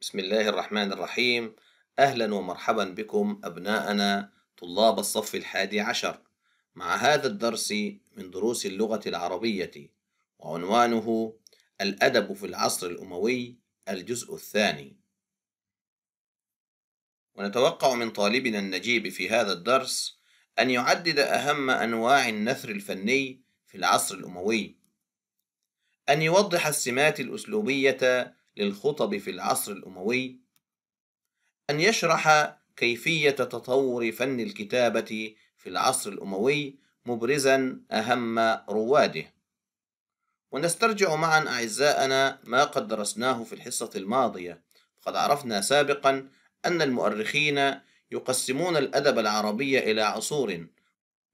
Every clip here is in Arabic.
بسم الله الرحمن الرحيم أهلا ومرحبا بكم أبناءنا طلاب الصف الحادي عشر مع هذا الدرس من دروس اللغة العربية وعنوانه الأدب في العصر الأموي الجزء الثاني ونتوقع من طالبنا النجيب في هذا الدرس أن يعدد أهم أنواع النثر الفني في العصر الأموي أن يوضح السمات الأسلوبية للخطب في العصر الأموي أن يشرح كيفية تطور فن الكتابة في العصر الأموي مبرزا أهم رواده ونسترجع معا أعزائنا ما قد درسناه في الحصة الماضية قد عرفنا سابقا أن المؤرخين يقسمون الأدب العربي إلى عصور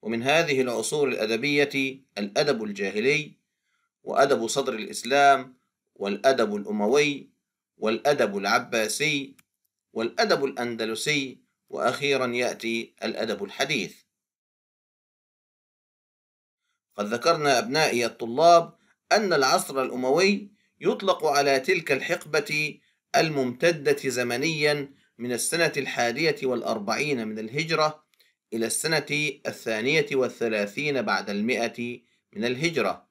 ومن هذه العصور الأدبية الأدب الجاهلي وأدب صدر الإسلام والأدب الأموي والأدب العباسي والأدب الأندلسي وأخيرا يأتي الأدب الحديث قد ذكرنا أبنائي الطلاب أن العصر الأموي يطلق على تلك الحقبة الممتدة زمنيا من السنة الحادية والأربعين من الهجرة إلى السنة الثانية والثلاثين بعد المئة من الهجرة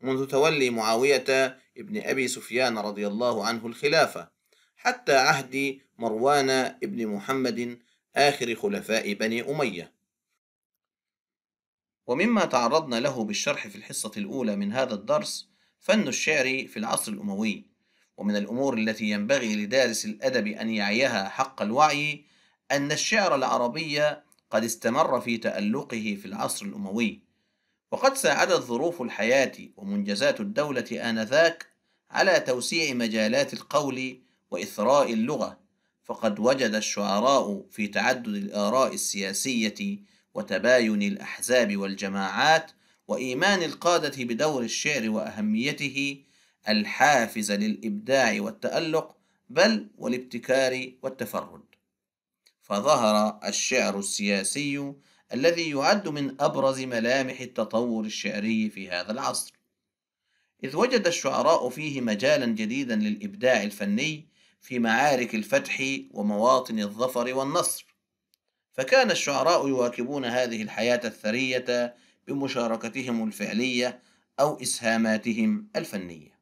منذ تولي معاوية ابن أبي سفيان رضي الله عنه الخلافة حتى عهد مروان ابن محمد آخر خلفاء بني أمية ومما تعرضنا له بالشرح في الحصة الأولى من هذا الدرس فن الشعر في العصر الأموي ومن الأمور التي ينبغي لدارس الأدب أن يعيها حق الوعي أن الشعر العربي قد استمر في تألقه في العصر الأموي وقد ساعدت ظروف الحياة ومنجزات الدولة آنذاك على توسيع مجالات القول وإثراء اللغة، فقد وجد الشعراء في تعدد الآراء السياسية وتباين الأحزاب والجماعات وإيمان القادة بدور الشعر وأهميته الحافز للإبداع والتألق بل والابتكار والتفرد، فظهر الشعر السياسي الذي يعد من أبرز ملامح التطور الشعري في هذا العصر إذ وجد الشعراء فيه مجالا جديدا للإبداع الفني في معارك الفتح ومواطن الظفر والنصر فكان الشعراء يواكبون هذه الحياة الثرية بمشاركتهم الفعلية أو إسهاماتهم الفنية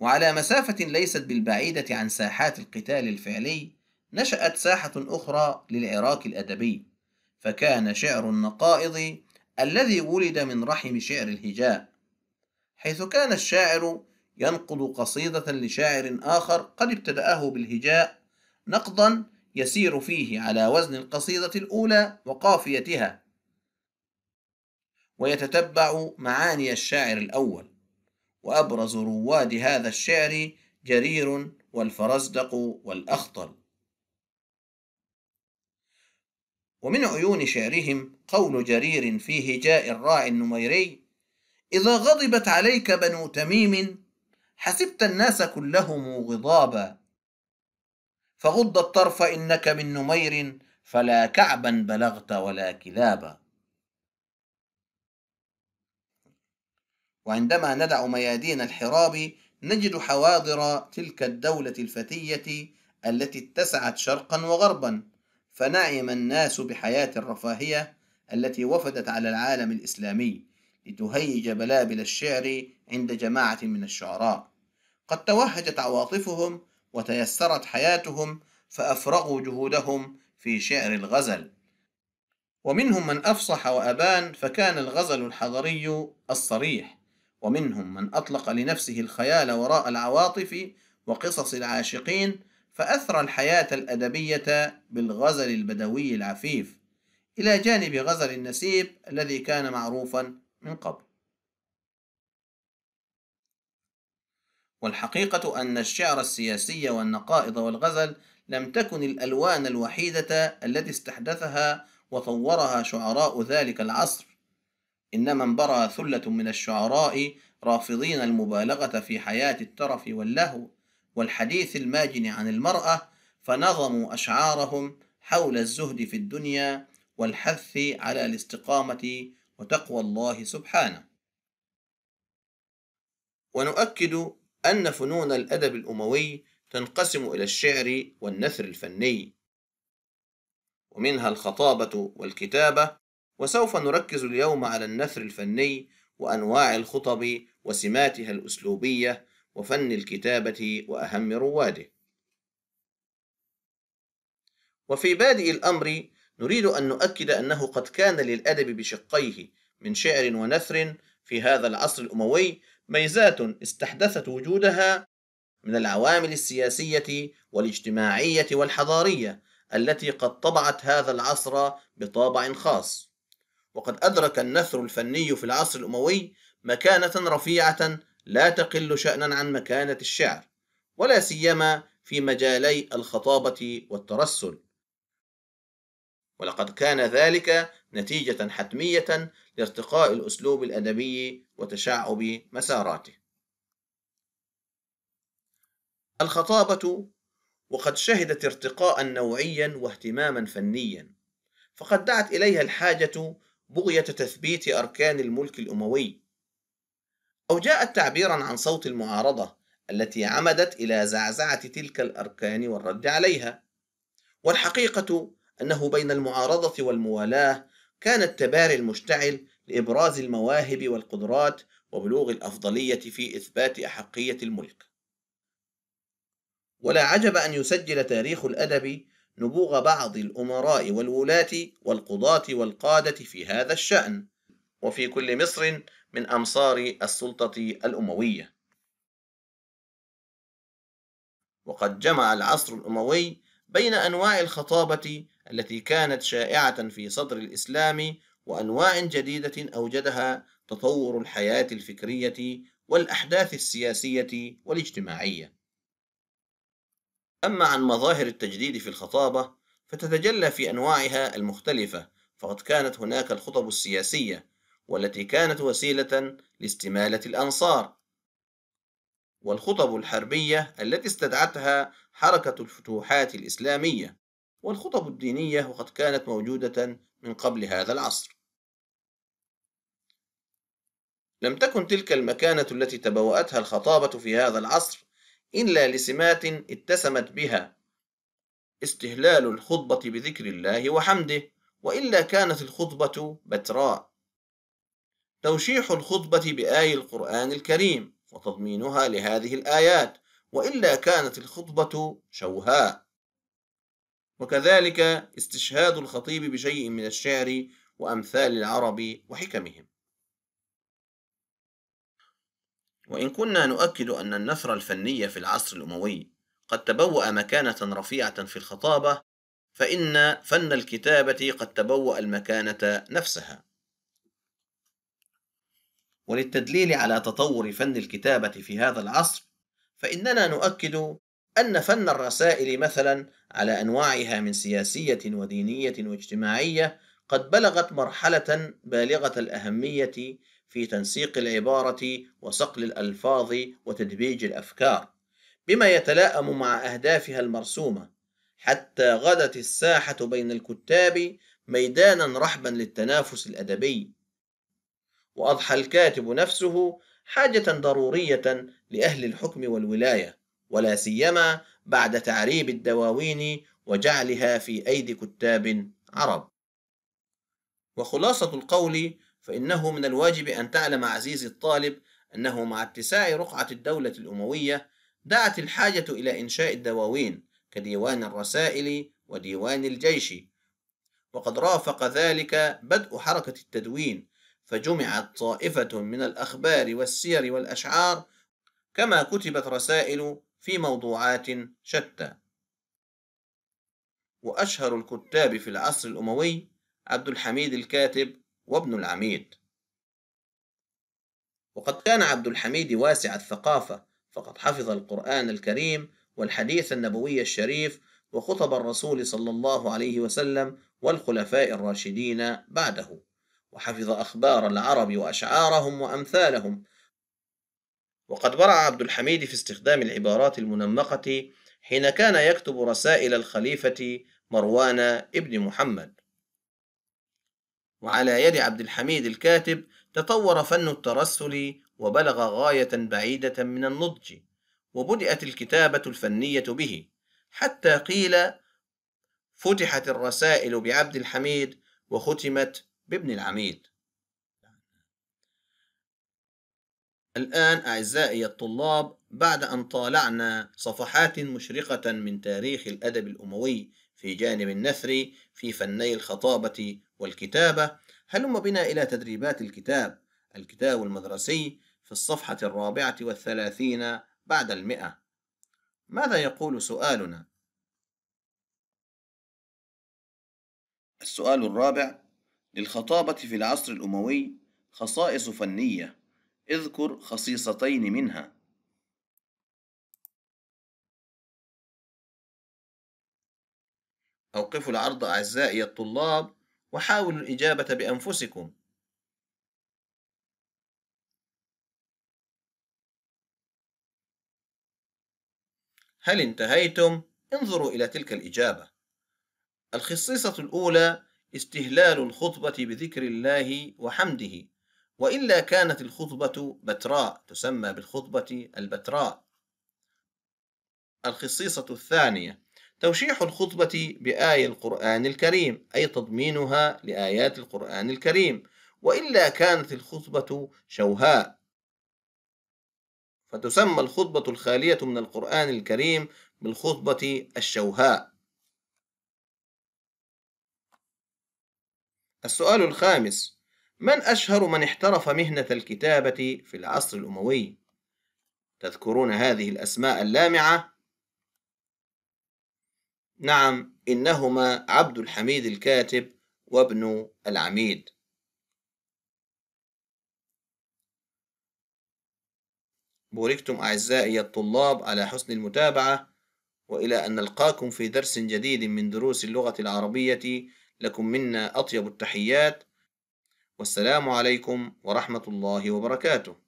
وعلى مسافة ليست بالبعيدة عن ساحات القتال الفعلي نشأت ساحة أخرى للعراق الأدبي فكان شعر النقائض الذي ولد من رحم شعر الهجاء حيث كان الشاعر ينقض قصيدة لشاعر آخر قد ابتدأه بالهجاء نقضا يسير فيه على وزن القصيدة الأولى وقافيتها ويتتبع معاني الشاعر الأول وأبرز رواد هذا الشعر جرير والفرزدق والأخطل ومن عيون شعرهم قول جرير في هجاء الراعي النميري إذا غضبت عليك بنو تميم حسبت الناس كلهم غضابا فغض الطرف إنك من نمير فلا كعبا بلغت ولا كلابا وعندما ندع ميادين الحراب نجد حواضر تلك الدولة الفتية التي اتسعت شرقا وغربا فنعم الناس بحياة الرفاهية التي وفدت على العالم الإسلامي لتهيج بلابل الشعر عند جماعة من الشعراء قد توهجت عواطفهم وتيسرت حياتهم فأفرغوا جهودهم في شعر الغزل ومنهم من أفصح وأبان فكان الغزل الحضري الصريح ومنهم من أطلق لنفسه الخيال وراء العواطف وقصص العاشقين فأثرى الحياة الأدبية بالغزل البدوي العفيف إلى جانب غزل النسيب الذي كان معروفا من قبل والحقيقة أن الشعر السياسي والنقائض والغزل لم تكن الألوان الوحيدة التي استحدثها وطورها شعراء ذلك العصر إنما انبرى ثلة من الشعراء رافضين المبالغة في حياة الترف واللهو والحديث الماجن عن المرأة فنظموا أشعارهم حول الزهد في الدنيا والحث على الاستقامة وتقوى الله سبحانه. ونؤكد أن فنون الأدب الأموي تنقسم إلى الشعر والنثر الفني، ومنها الخطابة والكتابة، وسوف نركز اليوم على النثر الفني وأنواع الخطب وسماتها الأسلوبية وفن الكتابة وأهم رواده وفي بادئ الأمر نريد أن نؤكد أنه قد كان للأدب بشقيه من شعر ونثر في هذا العصر الأموي ميزات استحدثت وجودها من العوامل السياسية والاجتماعية والحضارية التي قد طبعت هذا العصر بطابع خاص وقد أدرك النثر الفني في العصر الأموي مكانة رفيعة لا تقل شأنا عن مكانة الشعر ولا سيما في مجالي الخطابة والترسل ولقد كان ذلك نتيجة حتمية لارتقاء الأسلوب الأدبي وتشعب مساراته الخطابة وقد شهدت ارتقاء نوعيا واهتماما فنيا فقد دعت إليها الحاجة بغية تثبيت أركان الملك الأموي أو جاءت تعبيرا عن صوت المعارضة التي عمدت إلى زعزعة تلك الأركان والرد عليها والحقيقة أنه بين المعارضة والموالاة كان التباري المشتعل لإبراز المواهب والقدرات وبلوغ الأفضلية في إثبات أحقية الملك ولا عجب أن يسجل تاريخ الأدب نبوغ بعض الأمراء والولاة والقضاة والقادة في هذا الشأن وفي كل مصر من أمصار السلطة الأموية وقد جمع العصر الأموي بين أنواع الخطابة التي كانت شائعة في صدر الإسلام وأنواع جديدة أوجدها تطور الحياة الفكرية والأحداث السياسية والاجتماعية. أما عن مظاهر التجديد في الخطابة فتتجلى في أنواعها المختلفة، فقد كانت هناك الخطب السياسية والتي كانت وسيلة لاستمالة الأنصار والخطب الحربية التي استدعتها حركة الفتوحات الإسلامية والخطب الدينية وقد كانت موجودة من قبل هذا العصر لم تكن تلك المكانة التي تبوأتها الخطابة في هذا العصر إلا لسمات اتسمت بها استهلال الخطبة بذكر الله وحمده وإلا كانت الخطبة بتراء توشيح الخطبة بآي القرآن الكريم وتضمينها لهذه الآيات وإلا كانت الخطبة شوهاء وكذلك استشهاد الخطيب بشيء من الشعر وأمثال العرب وحكمهم وإن كنا نؤكد أن النثر الفني في العصر الأموي قد تبوأ مكانة رفيعة في الخطابة فإن فن الكتابة قد تبوأ المكانة نفسها وللتدليل على تطور فن الكتابة في هذا العصر فإننا نؤكد أن فن الرسائل مثلا على أنواعها من سياسية ودينية واجتماعية قد بلغت مرحلة بالغة الأهمية في تنسيق العبارة وصقل الألفاظ وتدبيج الأفكار بما يتلائم مع أهدافها المرسومة حتى غدت الساحة بين الكتاب ميدانا رحبا للتنافس الأدبي وأضحى الكاتب نفسه حاجة ضرورية لأهل الحكم والولاية ولا سيما بعد تعريب الدواوين وجعلها في أيدي كتاب عرب وخلاصة القول فإنه من الواجب أن تعلم عزيزي الطالب أنه مع اتساع رقعة الدولة الأموية دعت الحاجة إلى إنشاء الدواوين كديوان الرسائل وديوان الجيش وقد رافق ذلك بدء حركة التدوين فجمعت طائفة من الأخبار والسير والأشعار كما كتبت رسائل في موضوعات شتى وأشهر الكتاب في العصر الأموي عبد الحميد الكاتب وابن العميد وقد كان عبد الحميد واسع الثقافة فقد حفظ القرآن الكريم والحديث النبوي الشريف وخطب الرسول صلى الله عليه وسلم والخلفاء الراشدين بعده وحفظ أخبار العرب وأشعارهم وأمثالهم وقد برع عبد الحميد في استخدام العبارات المنمقة حين كان يكتب رسائل الخليفة مروان ابن محمد وعلى يد عبد الحميد الكاتب تطور فن الترسل وبلغ غاية بعيدة من النضج وبدأت الكتابة الفنية به حتى قيل فتحت الرسائل بعبد الحميد وختمت بابن العميد الآن أعزائي الطلاب بعد أن طالعنا صفحات مشرقة من تاريخ الأدب الأموي في جانب النثر في فني الخطابة والكتابة هلم بنا إلى تدريبات الكتاب الكتاب المدرسي في الصفحة الرابعة والثلاثين بعد المئة ماذا يقول سؤالنا؟ السؤال الرابع للخطابة في العصر الأموي خصائص فنية اذكر خصيصتين منها أوقفوا العرض أعزائي الطلاب وحاولوا الإجابة بأنفسكم هل انتهيتم؟ انظروا إلى تلك الإجابة الخصيصة الأولى استهلال الخطبة بذكر الله وحمده وإلا كانت الخطبة بتراء تسمى بالخطبة البتراء الخصيصة الثانية توشيح الخطبة بآية القرآن الكريم أي تضمينها لآيات القرآن الكريم وإلا كانت الخطبة شوهاء فتسمى الخطبة الخالية من القرآن الكريم بالخطبة الشوهاء السؤال الخامس من أشهر من احترف مهنة الكتابة في العصر الأموي؟ تذكرون هذه الأسماء اللامعة؟ نعم إنهما عبد الحميد الكاتب وابن العميد بوركتم أعزائي الطلاب على حسن المتابعة وإلى أن نلقاكم في درس جديد من دروس اللغة العربية لكم منا أطيب التحيات والسلام عليكم ورحمة الله وبركاته